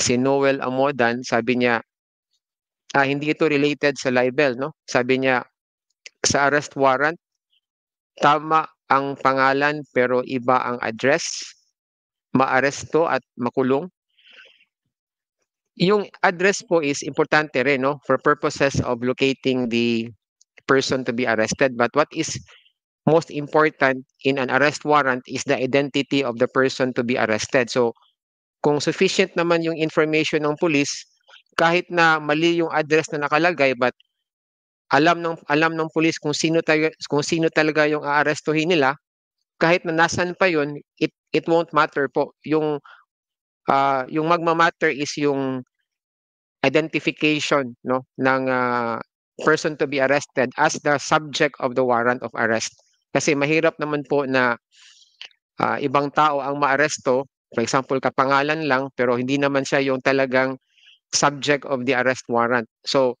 si Noel Amodan, sabi niya, ah, hindi ito related sa libel, no? Sabi niya, sa arrest warrant, tama ang pangalan pero iba ang address, maaresto at makulong. Yung address po is importante rin, no? For purposes of locating the person to be arrested. But what is most important in an arrest warrant is the identity of the person to be arrested. So, kung sufficient naman yung information ng police, kahit na mali yung address na nakalagay but alam ng alam ng pulis kung sino talaga kung sino talaga yung aarestuhin nila kahit na nasaan pa yon it it won't matter po yung uh, yung magma-matter is yung identification no ng uh, person to be arrested as the subject of the warrant of arrest kasi mahirap naman po na uh, ibang tao ang maaresto For example, kapangalan lang pero hindi naman siya yung talagang subject of the arrest warrant. So,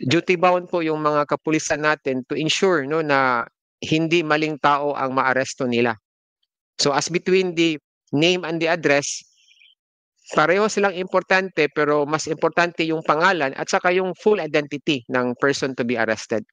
duty bound po yung mga kapulisan natin to ensure no na hindi maling tao ang maaresto nila. So as between the name and the address, pareho silang importante pero mas importante yung pangalan at saka yung full identity ng person to be arrested.